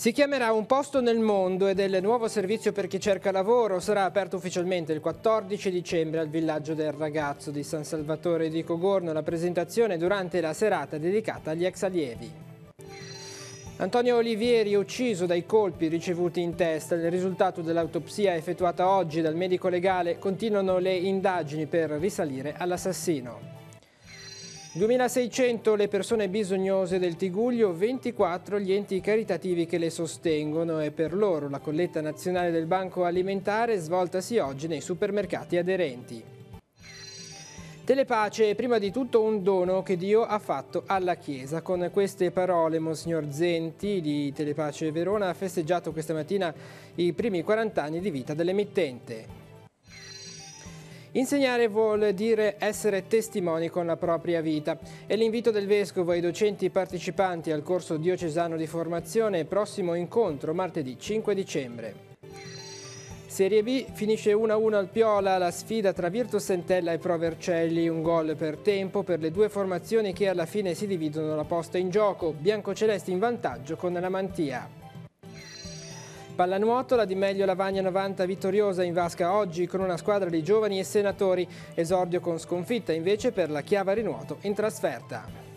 Si chiamerà Un posto nel mondo ed è il nuovo servizio per chi cerca lavoro. Sarà aperto ufficialmente il 14 dicembre al villaggio del ragazzo di San Salvatore di Cogorno. La presentazione durante la serata dedicata agli ex allievi. Antonio Olivieri ucciso dai colpi ricevuti in testa. Il risultato dell'autopsia effettuata oggi dal medico legale continuano le indagini per risalire all'assassino. 2.600 le persone bisognose del Tiguglio, 24 gli enti caritativi che le sostengono e per loro la colletta nazionale del Banco Alimentare svoltasi oggi nei supermercati aderenti. Telepace è prima di tutto un dono che Dio ha fatto alla Chiesa. Con queste parole Monsignor Zenti di Telepace Verona ha festeggiato questa mattina i primi 40 anni di vita dell'emittente. Insegnare vuol dire essere testimoni con la propria vita. È l'invito del Vescovo ai docenti partecipanti al corso diocesano di formazione prossimo incontro martedì 5 dicembre. Serie B finisce 1-1 al Piola la sfida tra Virtus Sentella e Pro Vercelli, un gol per tempo per le due formazioni che alla fine si dividono la posta in gioco, biancocelesti in vantaggio con la Mantia. Pallanuoto, la di meglio Lavagna 90 vittoriosa in vasca oggi con una squadra di giovani e senatori, esordio con sconfitta invece per la Chiava Rinuoto in trasferta.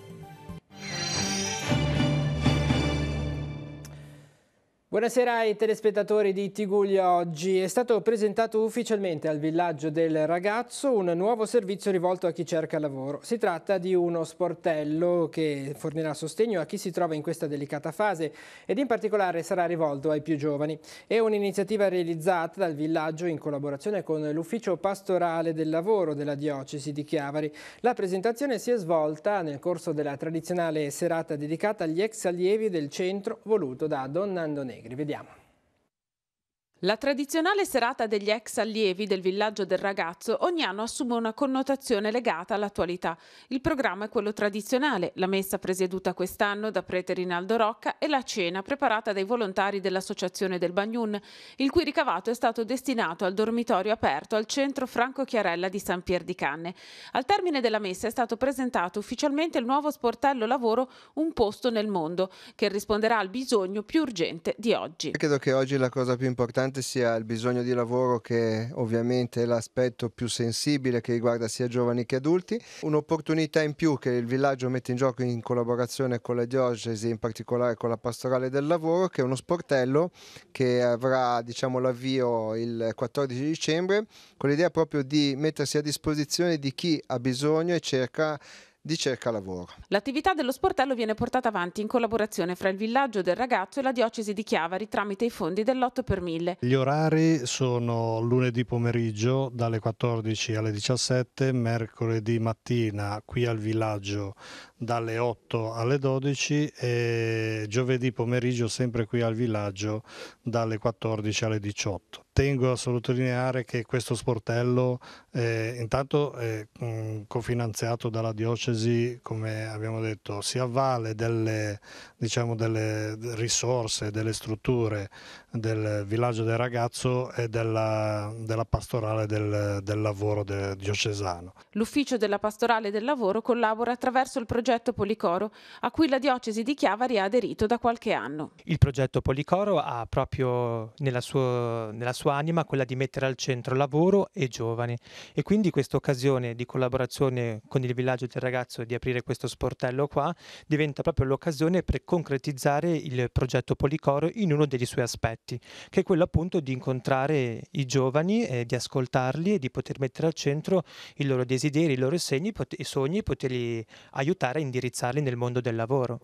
Buonasera ai telespettatori di Tiguglia oggi. È stato presentato ufficialmente al villaggio del ragazzo un nuovo servizio rivolto a chi cerca lavoro. Si tratta di uno sportello che fornirà sostegno a chi si trova in questa delicata fase ed in particolare sarà rivolto ai più giovani. È un'iniziativa realizzata dal villaggio in collaborazione con l'ufficio pastorale del lavoro della diocesi di Chiavari. La presentazione si è svolta nel corso della tradizionale serata dedicata agli ex allievi del centro voluto da Don Nando Negri. Allegri. Vediamo. La tradizionale serata degli ex allievi del villaggio del ragazzo ogni anno assume una connotazione legata all'attualità. Il programma è quello tradizionale, la messa presieduta quest'anno da prete Rinaldo Rocca e la cena preparata dai volontari dell'Associazione del Bagnun, il cui ricavato è stato destinato al dormitorio aperto al centro Franco Chiarella di San Pier di Canne. Al termine della messa è stato presentato ufficialmente il nuovo sportello lavoro Un posto nel mondo, che risponderà al bisogno più urgente di oggi. Credo che oggi la cosa più importante nonostante sia il bisogno di lavoro che ovviamente è l'aspetto più sensibile che riguarda sia giovani che adulti, un'opportunità in più che il villaggio mette in gioco in collaborazione con la diocesi, in particolare con la pastorale del lavoro, che è uno sportello che avrà diciamo, l'avvio il 14 dicembre con l'idea proprio di mettersi a disposizione di chi ha bisogno e cerca di cerca lavoro. L'attività dello sportello viene portata avanti in collaborazione fra il villaggio del ragazzo e la diocesi di Chiavari tramite i fondi dell'8 per 1000. Gli orari sono lunedì pomeriggio dalle 14 alle 17, mercoledì mattina qui al villaggio dalle 8 alle 12 e giovedì pomeriggio sempre qui al villaggio dalle 14 alle 18. Tengo a sottolineare che questo sportello eh, intanto è mm, cofinanziato dalla diocesi, come abbiamo detto, si avvale delle, diciamo, delle risorse, delle strutture del villaggio del ragazzo e della, della pastorale del, del lavoro de, diocesano. L'ufficio della pastorale del lavoro collabora attraverso il progetto Policoro a cui la diocesi di Chiavari ha aderito da qualche anno. Il progetto Policoro ha proprio nella sua, nella sua anima quella di mettere al centro lavoro e giovani e quindi questa occasione di collaborazione con il villaggio del ragazzo di aprire questo sportello qua diventa proprio l'occasione per concretizzare il progetto Policoro in uno degli suoi aspetti progetti, che è quello appunto di incontrare i giovani, eh, di ascoltarli e di poter mettere al centro i loro desideri, i loro segni, pot- i sogni e poterli aiutare a indirizzarli nel mondo del lavoro.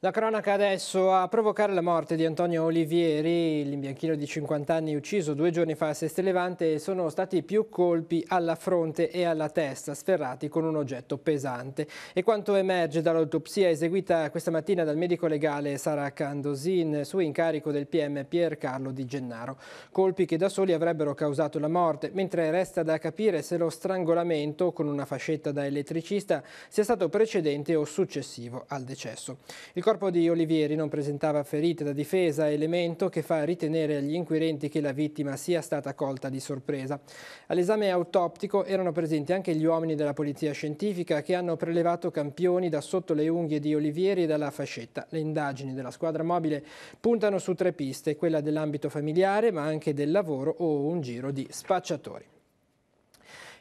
La cronaca adesso a provocare la morte di Antonio Olivieri, l'imbianchino di 50 anni ucciso due giorni fa a Seste Levante, sono stati più colpi alla fronte e alla testa, sferrati con un oggetto pesante. E quanto emerge dall'autopsia eseguita questa mattina dal medico legale Sara Candosin su incarico del PM Piercarlo Di Gennaro. Colpi che da soli avrebbero causato la morte, mentre resta da capire se lo strangolamento con una fascetta da elettricista sia stato precedente o successivo al decesso. Il corpo di Olivieri non presentava ferite da difesa, elemento che fa ritenere agli inquirenti che la vittima sia stata colta di sorpresa. All'esame autoptico erano presenti anche gli uomini della polizia scientifica che hanno prelevato campioni da sotto le unghie di Olivieri e dalla fascetta. Le indagini della squadra mobile puntano su tre piste, quella dell'ambito familiare ma anche del lavoro o un giro di spacciatori.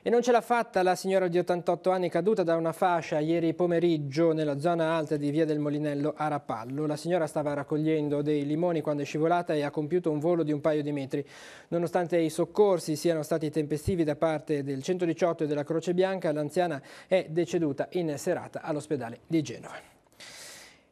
E non ce l'ha fatta la signora di 88 anni caduta da una fascia ieri pomeriggio nella zona alta di Via del Molinello a Rapallo. La signora stava raccogliendo dei limoni quando è scivolata e ha compiuto un volo di un paio di metri. Nonostante i soccorsi siano stati tempestivi da parte del 118 e della Croce Bianca, l'anziana è deceduta in serata all'ospedale di Genova.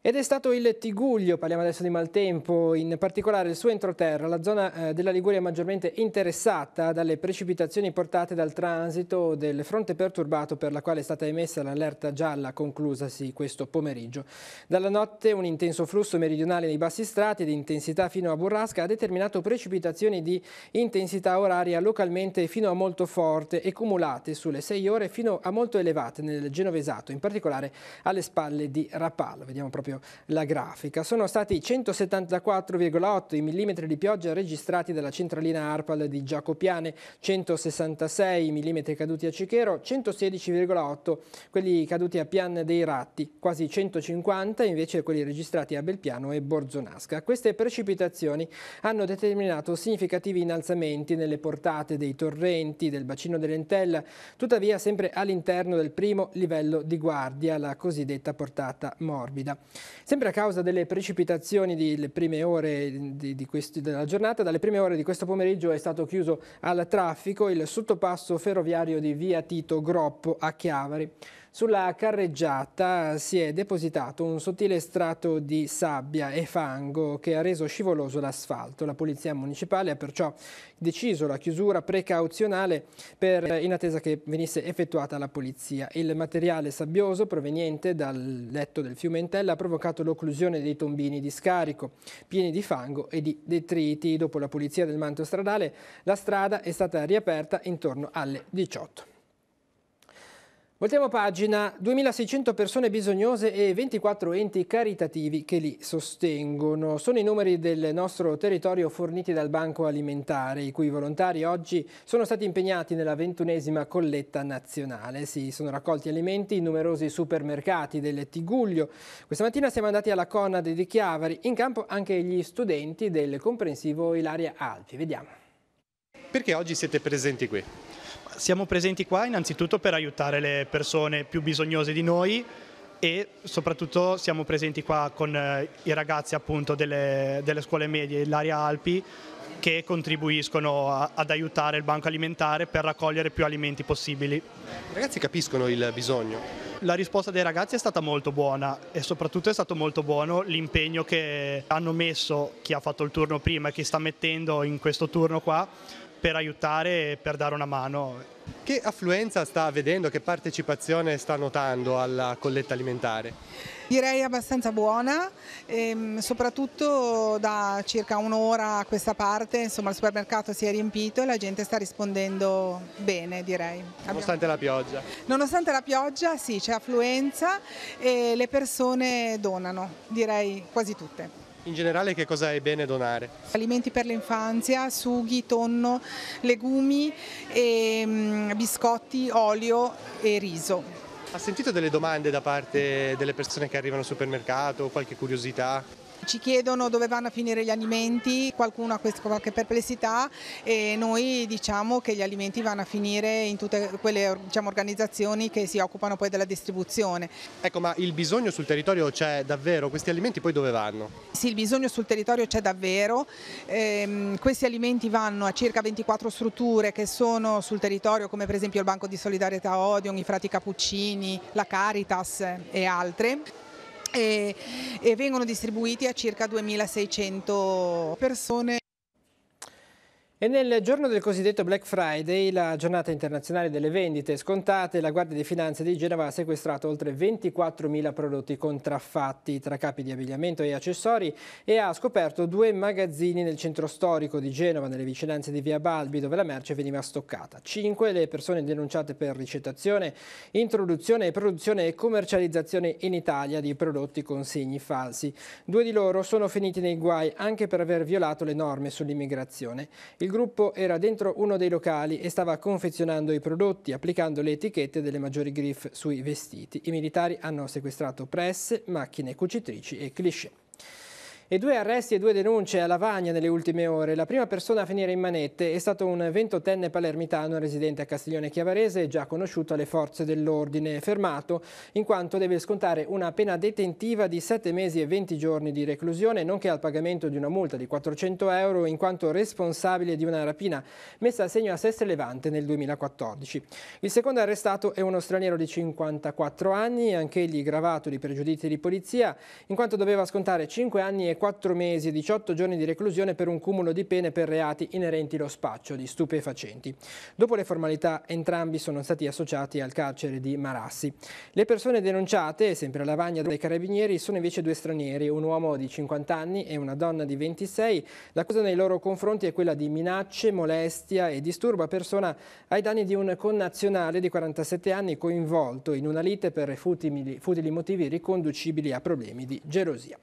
Ed è stato il Tiguglio, parliamo adesso di maltempo, in particolare il suo entroterra, la zona eh, della Liguria maggiormente interessata dalle precipitazioni portate dal transito del fronte perturbato per la quale è stata emessa l'allerta gialla conclusasi questo pomeriggio. Dalla notte un intenso flusso meridionale nei bassi strati di intensità fino a burrasca ha determinato precipitazioni di intensità oraria localmente fino a molto forte e cumulate sulle 6 ore fino a molto elevate nel Genovesato, in particolare alle spalle di Rapallo. Vediamo proprio proprio la grafica. Sono stati 174,8 i millimetri di pioggia registrati dalla centralina ARPAL di Giacopiane, 166 i millimetri caduti a Cichero, 116,8 quelli caduti a Pian dei Ratti, quasi 150 invece quelli registrati a Belpiano e Borzonasca. Queste precipitazioni hanno determinato significativi innalzamenti nelle portate dei torrenti, del bacino dell'Entella, tuttavia sempre all'interno del primo livello di guardia, la cosiddetta portata morbida. Sempre a causa delle precipitazioni delle prime ore di, di questi, della giornata, dalle prime ore di questo pomeriggio è stato chiuso al traffico il sottopasso ferroviario di via Tito Groppo a Chiavari. Sulla carreggiata si è depositato un sottile strato di sabbia e fango che ha reso scivoloso l'asfalto. La polizia municipale ha perciò deciso la chiusura precauzionale per, eh, in attesa che venisse effettuata la polizia. Il materiale sabbioso proveniente dal letto del fiume Intella ha provocato l'occlusione dei tombini di scarico pieni di fango e di detriti. Dopo la pulizia del manto stradale la strada è stata riaperta intorno alle 18. Voltiamo pagina, 2600 persone bisognose e 24 enti caritativi che li sostengono. Sono i numeri del nostro territorio forniti dal Banco Alimentare, i cui volontari oggi sono stati impegnati nella ventunesima colletta nazionale. Si sono raccolti alimenti in numerosi supermercati del Tiguglio. Questa mattina siamo andati alla Conade di Chiavari, in campo anche gli studenti del comprensivo Ilaria Alpi. Vediamo. Perché oggi siete presenti qui? siamo presenti qua innanzitutto per aiutare le persone più bisognose di noi e soprattutto siamo presenti qua con eh, i ragazzi appunto delle, delle scuole medie dell'area Alpi che contribuiscono a, ad aiutare il banco alimentare per raccogliere più alimenti possibili. I ragazzi capiscono il bisogno? La risposta dei ragazzi è stata molto buona e soprattutto è stato molto buono l'impegno che hanno messo chi ha fatto il turno prima e chi sta mettendo in questo turno qua per aiutare e per dare una mano. Che affluenza sta vedendo, che partecipazione sta notando alla colletta alimentare? Direi abbastanza buona, ehm, soprattutto da circa un'ora a questa parte insomma, il supermercato si è riempito e la gente sta rispondendo bene direi. Nonostante Abbiamo... la pioggia? Nonostante la pioggia sì, c'è affluenza e le persone donano, direi quasi tutte. In generale che cosa è bene donare? Alimenti per l'infanzia, sughi, tonno, legumi, e, ehm, biscotti, olio e riso. Ha sentito delle domande da parte delle persone che arrivano al supermercato, qualche curiosità? Ci chiedono dove vanno a finire gli alimenti, qualcuno ha qualche perplessità e noi diciamo che gli alimenti vanno a finire in tutte quelle diciamo, organizzazioni che si occupano poi della distribuzione. Ecco, ma il bisogno sul territorio c'è davvero? Questi alimenti poi dove vanno? Sì, il bisogno sul territorio c'è davvero. Ehm, questi alimenti vanno a circa 24 strutture che sono sul territorio, come per esempio il Banco di Solidarietà Odion, i Frati Cappuccini, la Caritas e altre e, e vengono distribuiti a circa 2600 persone. E nel giorno del cosiddetto Black Friday, la giornata internazionale delle vendite scontate, la Guardia di Finanza di Genova ha sequestrato oltre 24.000 prodotti contraffatti tra capi di abbigliamento e accessori e ha scoperto due magazzini nel centro storico di Genova, nelle vicinanze di Via Balbi, dove la merce veniva stoccata. Cinque le persone denunciate per ricettazione, introduzione, produzione e commercializzazione in Italia di prodotti con segni falsi. Due di loro sono finiti nei guai anche per aver violato le norme sull'immigrazione. Il gruppo era dentro uno dei locali e stava confezionando i prodotti applicando le etichette delle maggiori griff sui vestiti. I militari hanno sequestrato press, macchine cucitrici e cliché. E due arresti e due denunce a Lavagna nelle ultime ore. La prima persona a finire in manette è stato un ventottenne palermitano residente a Castiglione Chiavarese, già conosciuto alle forze dell'ordine, fermato in quanto deve scontare una pena detentiva di 7 mesi e 20 giorni di reclusione, nonché al pagamento di una multa di 400 euro in quanto responsabile di una rapina messa a segno a Sestre Levante nel 2014. Il secondo arrestato è uno straniero di 54 anni, anch'egli gravato di pregiudizi di polizia, in quanto doveva scontare 5 anni e 4 mesi e 18 giorni di reclusione per un cumulo di pene per reati inerenti allo spaccio di stupefacenti. Dopo le formalità entrambi sono stati associati al carcere di Marassi. Le persone denunciate, sempre a Lavagna dai carabinieri, sono invece due stranieri, un uomo di 50 anni e una donna di 26. L'accusa nei loro confronti è quella di minacce, molestia e disturbo a persona ai danni di un connazionale di 47 anni coinvolto in una lite per futili motivi riconducibili a problemi di gelosia.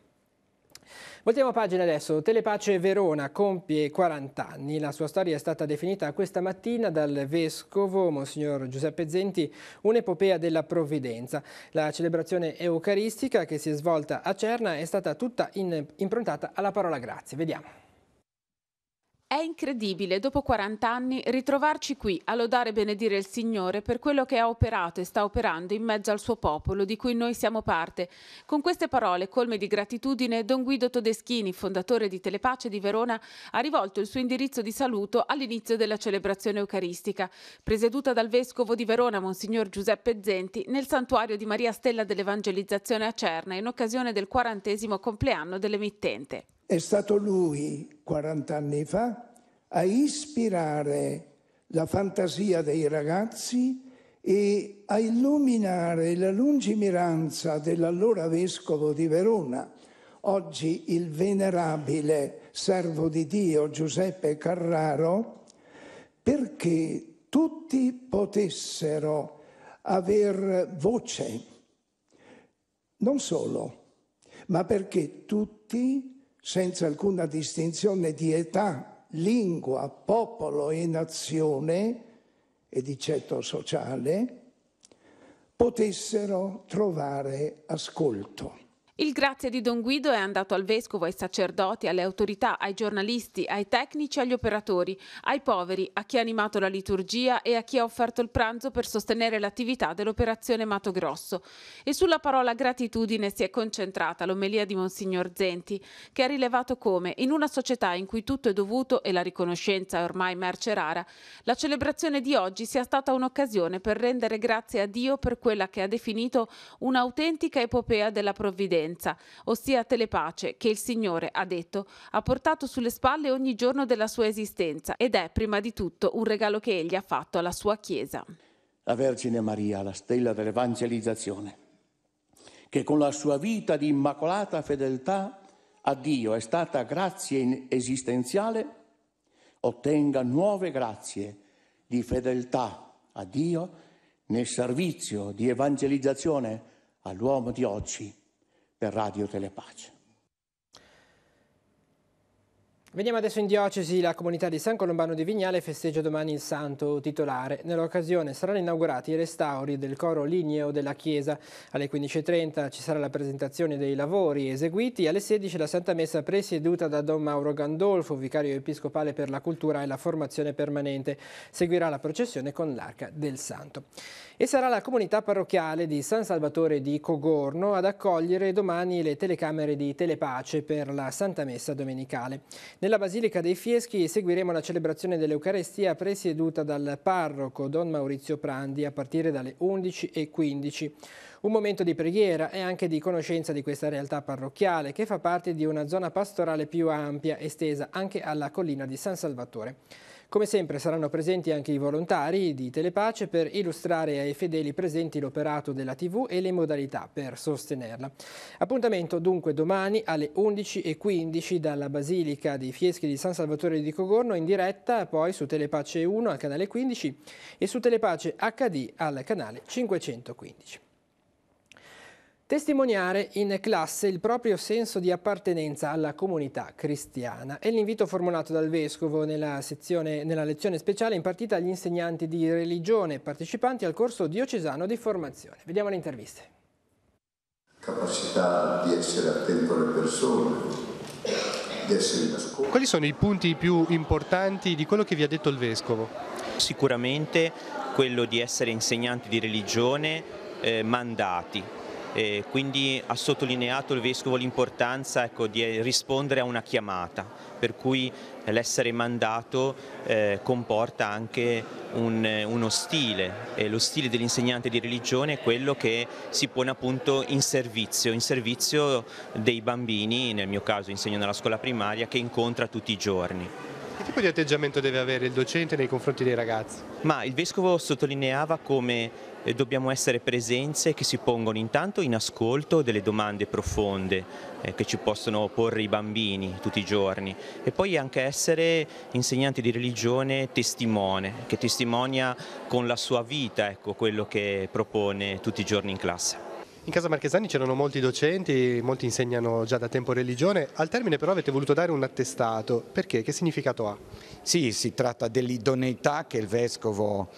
Voltiamo pagina adesso. Telepace Verona compie 40 anni. La sua storia è stata definita questa mattina dal vescovo Monsignor Giuseppe Zenti un'epopea della provvidenza. La celebrazione eucaristica che si è svolta a Cerna è stata tutta in, improntata alla parola grazie. Vediamo. È incredibile, dopo 40 anni, ritrovarci qui a lodare e benedire il Signore per quello che ha operato e sta operando in mezzo al suo popolo, di cui noi siamo parte. Con queste parole, colme di gratitudine, Don Guido Todeschini, fondatore di Telepace di Verona, ha rivolto il suo indirizzo di saluto all'inizio della celebrazione eucaristica, presieduta dal Vescovo di Verona, Monsignor Giuseppe Zenti, nel santuario di Maria Stella dell'Evangelizzazione a Cerna, in occasione del quarantesimo compleanno dell'emittente. È stato lui, 40 anni fa, a ispirare la fantasia dei ragazzi e a illuminare la lungimiranza dell'allora vescovo di Verona, oggi il venerabile servo di Dio Giuseppe Carraro, perché tutti potessero aver voce. Non solo, ma perché tutti senza alcuna distinzione di età, lingua, popolo e nazione e di ceto sociale, potessero trovare ascolto. Il grazie di Don Guido è andato al vescovo, ai sacerdoti, alle autorità, ai giornalisti, ai tecnici, agli operatori, ai poveri, a chi ha animato la liturgia e a chi ha offerto il pranzo per sostenere l'attività dell'operazione Mato Grosso. E sulla parola gratitudine si è concentrata l'omelia di Monsignor Zenti, che ha rilevato come, in una società in cui tutto è dovuto e la riconoscenza è ormai merce rara, la celebrazione di oggi sia stata un'occasione per rendere grazie a Dio per quella che ha definito un'autentica epopea della provvidenza presenza, ossia telepace, che il Signore, ha detto, ha portato sulle spalle ogni giorno della sua esistenza ed è prima di tutto un regalo che Egli ha fatto alla sua Chiesa. La Vergine Maria, la stella dell'evangelizzazione, che con la sua vita di immacolata fedeltà a Dio è stata grazia esistenziale, ottenga nuove grazie di fedeltà a Dio nel servizio di evangelizzazione all'uomo di oggi per Radio Telepace. Veniamo adesso in diocesi, la comunità di San Colombano di Vignale festeggia domani il santo titolare. Nell'occasione saranno inaugurati i restauri del coro ligneo della chiesa. Alle 15.30 ci sarà la presentazione dei lavori eseguiti, alle 16 la Santa Messa presieduta da Don Mauro Gandolfo, vicario episcopale per la cultura e la formazione permanente. Seguirà la processione con l'arca del santo. E sarà la comunità parrocchiale di San Salvatore di Cogorno ad accogliere domani le telecamere di Telepace per la Santa Messa domenicale. Nella Basilica dei Fieschi seguiremo la celebrazione dell'Eucarestia presieduta dal parroco Don Maurizio Prandi a partire dalle 11.15. Un momento di preghiera e anche di conoscenza di questa realtà parrocchiale che fa parte di una zona pastorale più ampia, estesa anche alla collina di San Salvatore. Come sempre saranno presenti anche i volontari di Telepace per illustrare ai fedeli presenti l'operato della TV e le modalità per sostenerla. Appuntamento dunque domani alle 11.15 dalla Basilica dei Fieschi di San Salvatore di Cogorno in diretta poi su Telepace 1 al canale 15 e su Telepace HD al canale 515. Testimoniare in classe il proprio senso di appartenenza alla comunità cristiana è l'invito formulato dal Vescovo nella, sezione, nella lezione speciale impartita agli insegnanti di religione partecipanti al corso diocesano di formazione. Vediamo le interviste. Capacità di essere attento alle persone, di essere in ascolto. Quali sono i punti più importanti di quello che vi ha detto il Vescovo? Sicuramente quello di essere insegnanti di religione eh, mandati, e quindi ha sottolineato il Vescovo l'importanza ecco, di eh, rispondere a una chiamata, per cui eh, l'essere mandato eh, comporta anche un, eh, uno stile e lo stile dell'insegnante di religione è quello che si pone appunto in servizio, in servizio dei bambini, nel mio caso insegno nella scuola primaria, che incontra tutti i giorni. Che tipo di atteggiamento deve avere il docente nei confronti dei ragazzi? Ma il Vescovo sottolineava come dobbiamo essere presenze che si pongono intanto in ascolto delle domande profonde eh, che ci possono porre i bambini tutti i giorni e poi anche essere insegnanti di religione testimone, che testimonia con la sua vita ecco, quello che propone tutti i giorni in classe. In casa Marchesani c'erano molti docenti, molti insegnano già da tempo religione, al termine però avete voluto dare un attestato, perché? Che significato ha? Sì, si tratta dell'idoneità che il Vescovo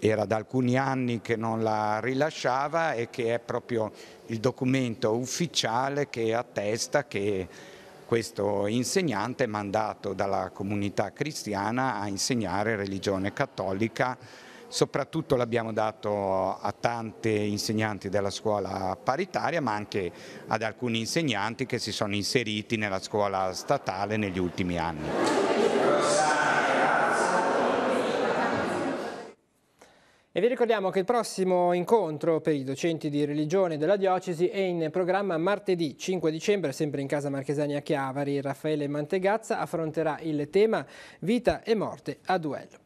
era da alcuni anni che non la rilasciava e che è proprio il documento ufficiale che attesta che questo insegnante mandato dalla comunità cristiana a insegnare religione cattolica, soprattutto l'abbiamo dato a tante insegnanti della scuola paritaria ma anche ad alcuni insegnanti che si sono inseriti nella scuola statale negli ultimi anni. E vi ricordiamo che il prossimo incontro per i docenti di religione della diocesi è in programma martedì 5 dicembre, sempre in casa Marchesania Chiavari. Raffaele Mantegazza affronterà il tema Vita e morte a duello.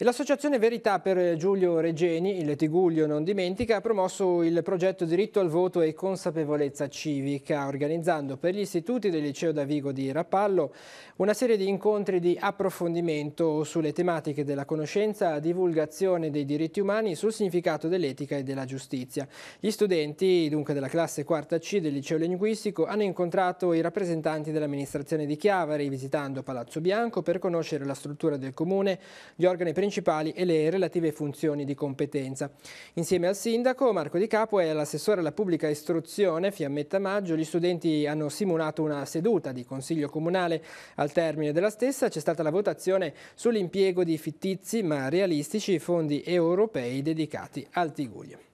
E l'associazione Verità per Giulio Regeni, il Tiguglio non dimentica, ha promosso il progetto Diritto al voto e consapevolezza civica, organizzando per gli istituti del liceo da Vigo di Rapallo una serie di incontri di approfondimento sulle tematiche della conoscenza, divulgazione dei diritti umani, sul significato dell'etica e della giustizia. Gli studenti, dunque della classe quarta C del liceo linguistico, hanno incontrato i rappresentanti dell'amministrazione di Chiavari, visitando Palazzo Bianco per conoscere la struttura del comune, gli organi principali principali e le relative funzioni di competenza. Insieme al sindaco Marco Di Capo e all'assessore alla pubblica istruzione Fiammetta Maggio, gli studenti hanno simulato una seduta di consiglio comunale. Al termine della stessa c'è stata la votazione sull'impiego di fittizi ma realistici fondi europei dedicati al Tiguglio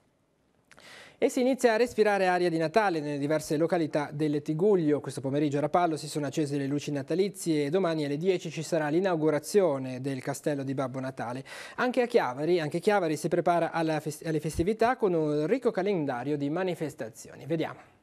e si inizia a respirare aria di Natale nelle diverse località del Tiguglio. Questo pomeriggio a Rapallo si sono accese le luci natalizie e domani alle 10 ci sarà l'inaugurazione del castello di Babbo Natale. Anche a Chiavari, anche Chiavari si prepara fest alle festività con un ricco calendario di manifestazioni. Vediamo.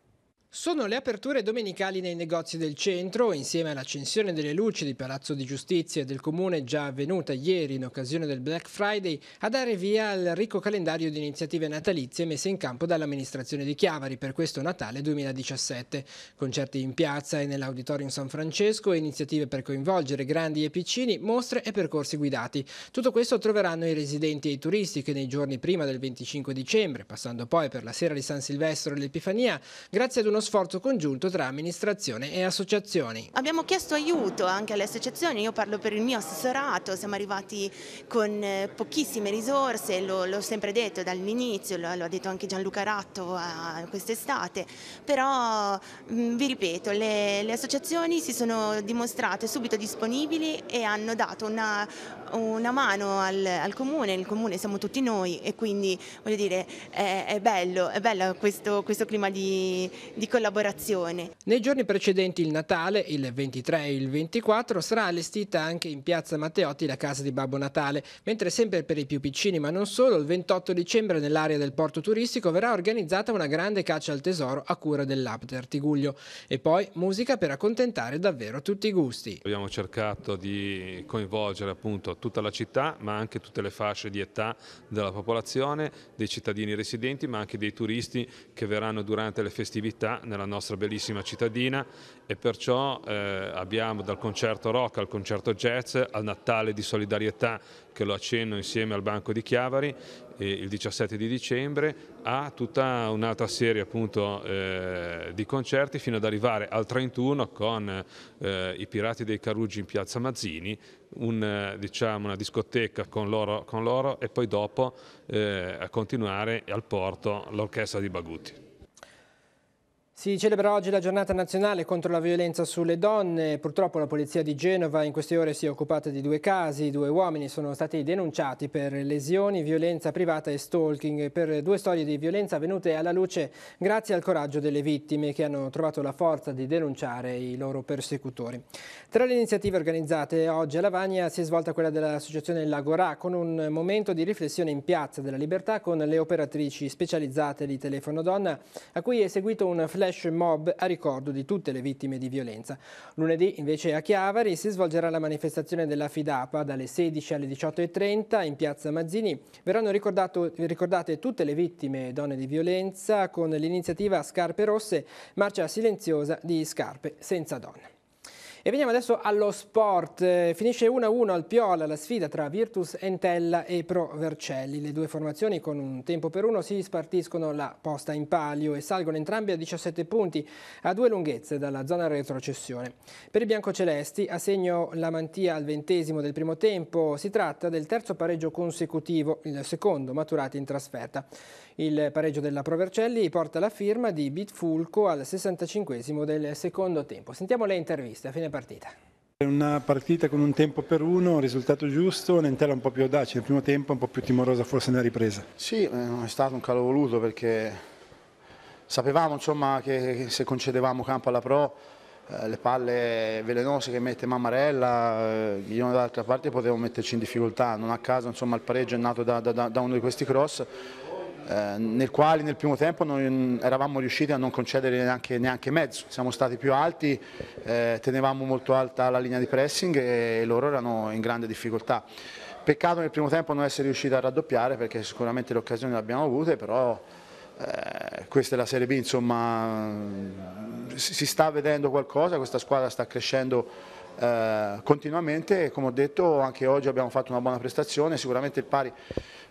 Sono le aperture domenicali nei negozi del centro, insieme all'accensione delle luci di Palazzo di Giustizia e del Comune già avvenuta ieri in occasione del Black Friday, a dare via al ricco calendario di iniziative natalizie messe in campo dall'amministrazione di Chiavari per questo Natale 2017. Concerti in piazza e nell'Auditorium San Francesco, iniziative per coinvolgere grandi e piccini, mostre e percorsi guidati. Tutto questo troveranno i residenti e i turisti che nei giorni prima del 25 dicembre, passando poi per la sera di San Silvestro e l'Epifania, grazie ad uno sforzo congiunto tra amministrazione e associazioni. Abbiamo chiesto aiuto anche alle associazioni, io parlo per il mio assessorato, siamo arrivati con eh, pochissime risorse, l'ho sempre detto dall'inizio, lo, lo ha detto anche Gianluca Ratto eh, quest'estate, però mm, vi ripeto, le, le associazioni si sono dimostrate subito disponibili e hanno dato una, una mano al, al, comune, il comune siamo tutti noi e quindi voglio dire è, è bello, è bello questo, questo clima di, di collaborazione. Nei giorni precedenti il Natale, il 23 e il 24, sarà allestita anche in piazza Matteotti la casa di Babbo Natale, mentre sempre per i più piccini ma non solo, il 28 dicembre nell'area del porto turistico verrà organizzata una grande caccia al tesoro a cura dell'Apte Artiguglio e poi musica per accontentare davvero tutti i gusti. Abbiamo cercato di coinvolgere appunto tutta la città ma anche tutte le fasce di età della popolazione, dei cittadini residenti ma anche dei turisti che verranno durante le festività nella nostra bellissima cittadina e perciò eh, abbiamo dal concerto rock al concerto jazz al Natale di solidarietà che lo accenno insieme al Banco di Chiavari il 17 di dicembre a tutta un'altra serie appunto eh, di concerti fino ad arrivare al 31 con eh, i Pirati dei Caruggi in piazza Mazzini un, eh, diciamo, una discoteca con loro, con loro, e poi dopo eh, a continuare al porto l'orchestra di Baguti. Si celebra oggi la giornata nazionale contro la violenza sulle donne. Purtroppo la polizia di Genova in queste ore si è occupata di due casi. Due uomini sono stati denunciati per lesioni, violenza privata e stalking per due storie di violenza venute alla luce grazie al coraggio delle vittime che hanno trovato la forza di denunciare i loro persecutori. Tra le iniziative organizzate oggi a Lavagna si è svolta quella dell'associazione Lagorà con un momento di riflessione in Piazza della Libertà con le operatrici specializzate di Telefono Donna a cui è seguito un flash flash mob a ricordo di tutte le vittime di violenza. Lunedì invece a Chiavari si svolgerà la manifestazione della Fidapa dalle 16 alle 18.30 in piazza Mazzini. Verranno ricordate tutte le vittime donne di violenza con l'iniziativa Scarpe Rosse, marcia silenziosa di scarpe senza donne. E veniamo adesso allo sport. Eh, finisce 1-1 al Piola la sfida tra Virtus Entella e Pro Vercelli. Le due formazioni con un tempo per uno si spartiscono la posta in palio e salgono entrambi a 17 punti a due lunghezze dalla zona retrocessione. Per i biancocelesti a segno la mantia al ventesimo del primo tempo. Si tratta del terzo pareggio consecutivo, il secondo maturato in trasferta. Il pareggio della Pro Vercelli porta la firma di Bitfulco al 65 del secondo tempo. Sentiamo le interviste a fine partita. Una partita con un tempo per uno, un risultato giusto, un'entella un po' più audace, nel primo tempo un po' più timorosa forse nella ripresa. Sì, eh, è stato un calo voluto perché sapevamo insomma, che se concedevamo campo alla Pro eh, le palle velenose che mette Mammarella, eh, Ghiglione dall'altra parte potevano metterci in difficoltà, non a caso insomma, il pareggio è nato da, da, da uno di questi cross eh, nel quale nel primo tempo non eravamo riusciti a non concedere neanche, neanche mezzo, siamo stati più alti, eh, tenevamo molto alta la linea di pressing e loro erano in grande difficoltà. Peccato nel primo tempo non essere riusciti a raddoppiare perché sicuramente le occasioni le abbiamo avute, però eh, questa è la Serie B, insomma si sta vedendo qualcosa, questa squadra sta crescendo eh, continuamente e come ho detto anche oggi abbiamo fatto una buona prestazione, sicuramente il pari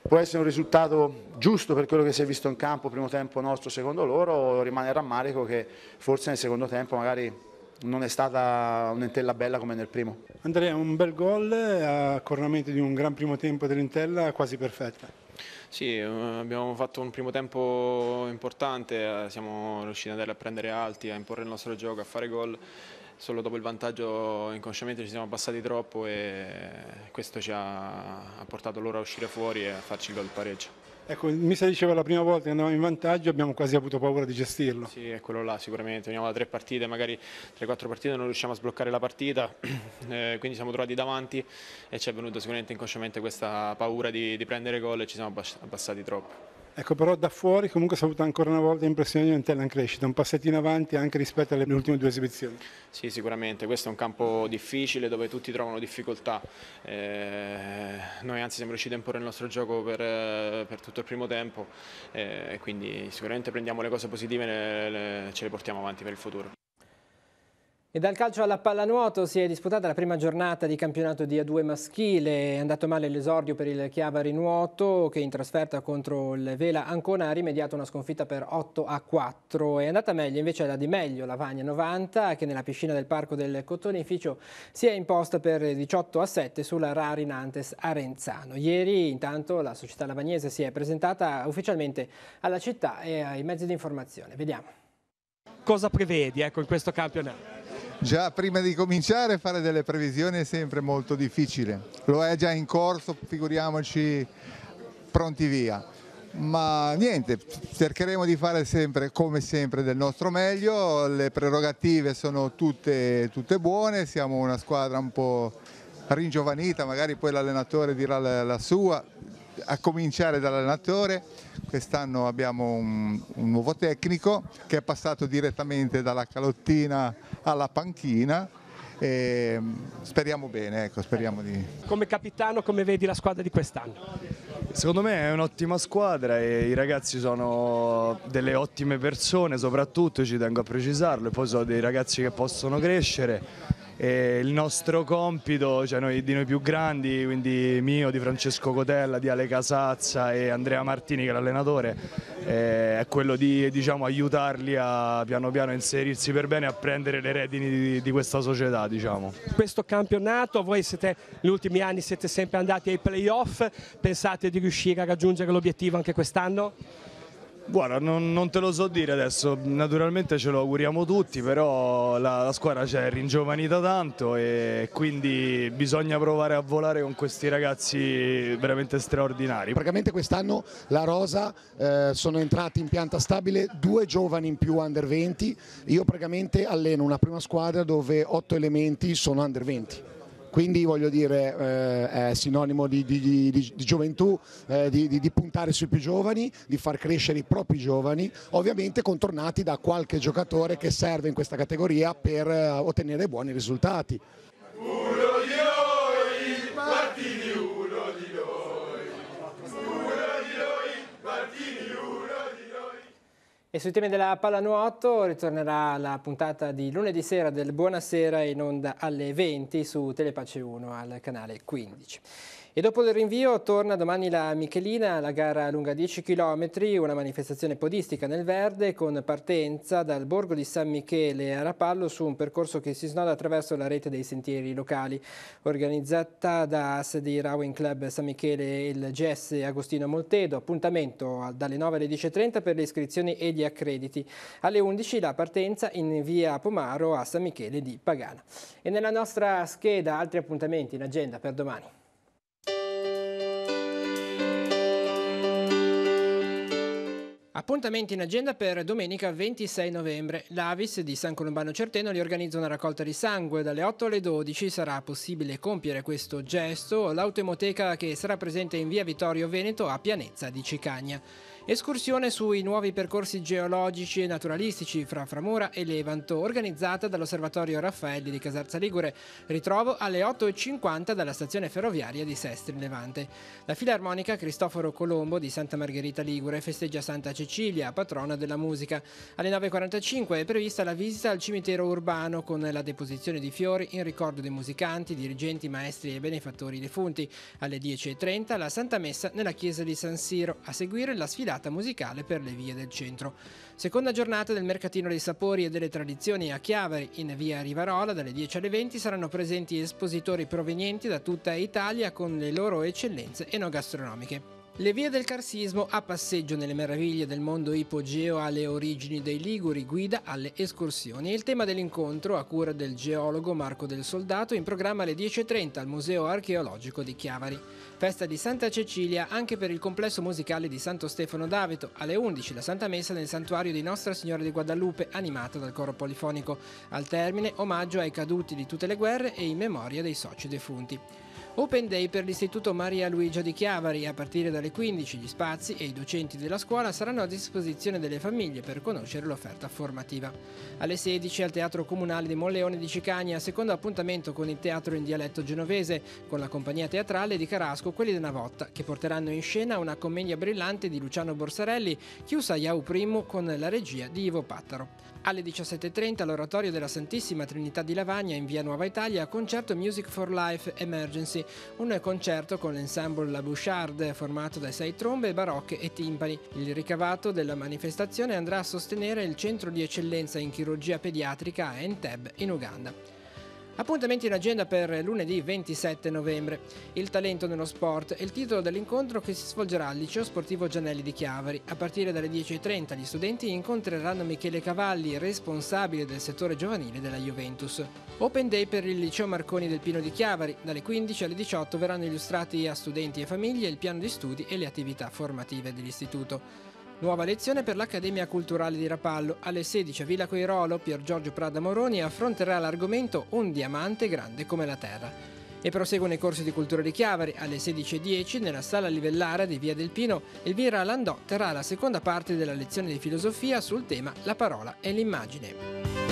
può essere un risultato giusto per quello che si è visto in campo, primo tempo nostro, secondo loro, rimane il rammarico che forse nel secondo tempo magari non è stata un'entella bella come nel primo. Andrea, un bel gol a coronamento di un gran primo tempo dell'entella quasi perfetta. Sì, eh, abbiamo fatto un primo tempo importante, eh, siamo riusciti ad andare a prendere alti, a imporre il nostro gioco, a fare gol solo dopo il vantaggio inconsciamente ci siamo abbassati troppo e questo ci ha, ha portato loro a uscire fuori e a farci il gol pareggio. Ecco, il mister diceva la prima volta che andavamo in vantaggio abbiamo quasi avuto paura di gestirlo. Sì, è quello là sicuramente, veniamo da tre partite, magari tre quattro partite non riusciamo a sbloccare la partita, eh, quindi siamo trovati davanti e ci è venuta sicuramente inconsciamente questa paura di, di prendere gol e ci siamo abbassati troppo. Ecco, però da fuori comunque si è avuta ancora una volta l'impressione di un'Entella in crescita, un passettino avanti anche rispetto alle ultime due esibizioni. Sì, sicuramente, questo è un campo difficile dove tutti trovano difficoltà. Eh, noi anzi siamo riusciti a imporre il nostro gioco per, eh, per tutto il primo tempo eh, quindi sicuramente prendiamo le cose positive e ce le portiamo avanti per il futuro. E dal calcio alla pallanuoto si è disputata la prima giornata di campionato di A2 maschile, è andato male l'esordio per il Chiavari Nuoto che in trasferta contro il Vela Ancona ha rimediato una sconfitta per 8 a 4, è andata meglio invece la di meglio la Vagna 90 che nella piscina del parco del Cottonificio si è imposta per 18 a 7 sulla Rari Nantes Arenzano. Ieri intanto la società lavagnese si è presentata ufficialmente alla città e ai mezzi di informazione, vediamo. Cosa prevedi ecco, in questo campionato? Già prima di cominciare fare delle previsioni è sempre molto difficile, lo è già in corso, figuriamoci pronti via. Ma niente, cercheremo di fare sempre, come sempre, del nostro meglio, le prerogative sono tutte, tutte buone, siamo una squadra un po' ringiovanita, magari poi l'allenatore dirà la, la sua, a cominciare dall'allenatore, quest'anno abbiamo un, un, nuovo tecnico che è passato direttamente dalla calottina alla panchina e mm, speriamo bene, ecco, speriamo di... Come capitano come vedi la squadra di quest'anno? Secondo me è un'ottima squadra e i ragazzi sono delle ottime persone soprattutto, ci tengo a precisarlo, e poi sono dei ragazzi che possono crescere il nostro compito, cioè noi, di noi più grandi, quindi mio, di Francesco Cotella, di Ale Casazza e Andrea Martini che è l'allenatore, eh, è quello di diciamo, aiutarli a piano piano inserirsi per bene e a prendere le redini di, di questa società. Diciamo. Questo campionato, voi siete, negli ultimi anni siete sempre andati ai playoff, pensate di riuscire a raggiungere l'obiettivo anche quest'anno? Guarda, non, non, te lo so dire adesso, naturalmente ce lo auguriamo tutti, però la, la squadra c'è ringiovanita tanto e quindi bisogna provare a volare con questi ragazzi veramente straordinari. Praticamente quest'anno la Rosa eh, sono entrati in pianta stabile due giovani in più under 20, io praticamente alleno una prima squadra dove otto elementi sono under 20 quindi voglio dire eh, è sinonimo di, di, di, di gioventù, eh, di, puntare sui più giovani, di far crescere i propri giovani, ovviamente contornati da qualche giocatore che serve in questa categoria per eh, ottenere buoni risultati. Uno, io, il E sui temi della pallanuoto ritornerà la puntata di lunedì sera del Buonasera in onda alle 20 su Telepace 1 al canale 15. E dopo il rinvio torna domani la Michelina, la gara lunga 10 km, una manifestazione podistica nel verde con partenza dal borgo di San Michele a Rapallo su un percorso che si snoda attraverso la rete dei sentieri locali, organizzata da AS Rowing Club San Michele e il GS Agostino Moltedo. Appuntamento dalle 9 alle 10.30 per le iscrizioni e gli accrediti. Alle 11 la partenza in via Pomaro a San Michele di Pagana. E nella nostra scheda altri appuntamenti in agenda per domani. Appuntamenti in agenda per domenica 26 novembre. L'Avis di San Colombano Certeno li organizza una raccolta di sangue. Dalle 8 alle 12 sarà possibile compiere questo gesto all'autoemoteca che sarà presente in via Vittorio Veneto a Pianezza di Cicagna. Escursione sui nuovi percorsi geologici e naturalistici fra Framura e Levanto, organizzata dall'Osservatorio Raffaelli di Casarza Ligure. Ritrovo alle 8.50 dalla stazione ferroviaria di Sestri Levante. La Filarmonica Cristoforo Colombo di Santa Margherita Ligure festeggia Santa Cecilia, patrona della musica. Alle 9.45 è prevista la visita al cimitero urbano con la deposizione di fiori in ricordo dei musicanti, dirigenti, maestri e benefattori defunti. Alle 10.30 la Santa Messa nella chiesa di San Siro. A seguire la sfida sfilata musicale per le vie del centro. Seconda giornata del mercatino dei sapori e delle tradizioni a Chiavari, in via Rivarola, dalle 10 alle 20 saranno presenti espositori provenienti da tutta Italia con le loro eccellenze enogastronomiche. Le vie del carsismo a passeggio nelle meraviglie del mondo ipogeo alle origini dei Liguri guida alle escursioni. Il tema dell'incontro a cura del geologo Marco del Soldato in programma alle 10.30 al Museo Archeologico di Chiavari. Festa di Santa Cecilia anche per il complesso musicale di Santo Stefano d'Aveto. Alle 11 la Santa Messa nel santuario di Nostra Signora di Guadalupe animata dal coro polifonico. Al termine omaggio ai caduti di tutte le guerre e in memoria dei soci defunti. Open Day per l'Istituto Maria Luigia di Chiavari. A partire dalle 15 gli spazi e i docenti della scuola saranno a disposizione delle famiglie per conoscere l'offerta formativa. Alle 16 al Teatro Comunale di Molleone di Cicagna, secondo appuntamento con il teatro in dialetto genovese, con la compagnia teatrale di Carasco Quelli della Votta, che porteranno in scena una commedia brillante di Luciano Borsarelli, chiusa a Iau I con la regia di Ivo Pattaro. Alle 17.30 all'Oratorio della Santissima Trinità di Lavagna in via Nuova Italia concerto Music for Life Emergency, un concerto con l'ensemble La Bouchard formato da sei trombe, barocche e timpani. Il ricavato della manifestazione andrà a sostenere il centro di eccellenza in chirurgia pediatrica a Entebbe in Uganda. Appuntamenti in agenda per lunedì 27 novembre. Il talento nello sport è il titolo dell'incontro che si svolgerà al Liceo Sportivo Gianelli di Chiavari. A partire dalle 10.30 gli studenti incontreranno Michele Cavalli, responsabile del settore giovanile della Juventus. Open Day per il Liceo Marconi del Pino di Chiavari. Dalle 15 alle 18 verranno illustrati a studenti e famiglie il piano di studi e le attività formative dell'istituto. Nuova lezione per l'Accademia Culturale di Rapallo. Alle 16 a Villa Queirolo, Pier Giorgio Prada Moroni affronterà l'argomento Un diamante grande come la Terra. E proseguono i corsi di cultura di Chiavari. Alle 16.10 nella sala livellare di Via del Pino, Elvira Landò terrà la seconda parte della lezione di filosofia sul tema La parola e l'immagine.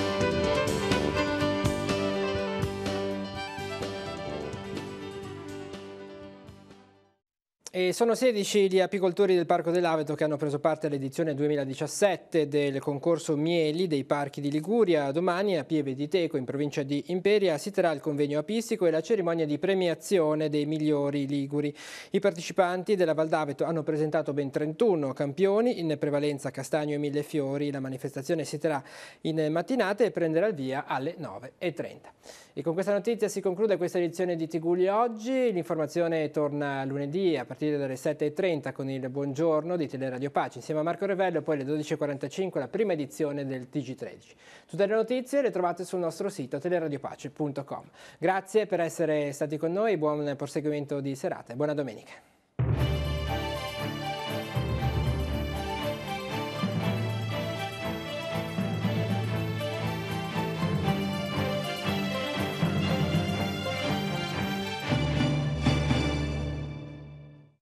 E sono 16 gli apicoltori del Parco dell'Aveto che hanno preso parte all'edizione 2017 del concorso Mieli dei Parchi di Liguria. Domani a Pieve di Teco, in provincia di Imperia, si terrà il convegno apistico e la cerimonia di premiazione dei migliori liguri. I partecipanti della Val d'Aveto hanno presentato ben 31 campioni, in prevalenza castagno e mille fiori. La manifestazione si terrà in mattinata e prenderà il via alle 9.30. E con questa notizia si conclude questa edizione di Tigugli Oggi. L'informazione torna lunedì a partire partire dalle 7.30 con il buongiorno di Teleradio Pace insieme a Marco Revello e poi alle 12.45 la prima edizione del TG13. Tutte le notizie le trovate sul nostro sito teleradiopace.com. Grazie per essere stati con noi, buon proseguimento di serata e buona domenica.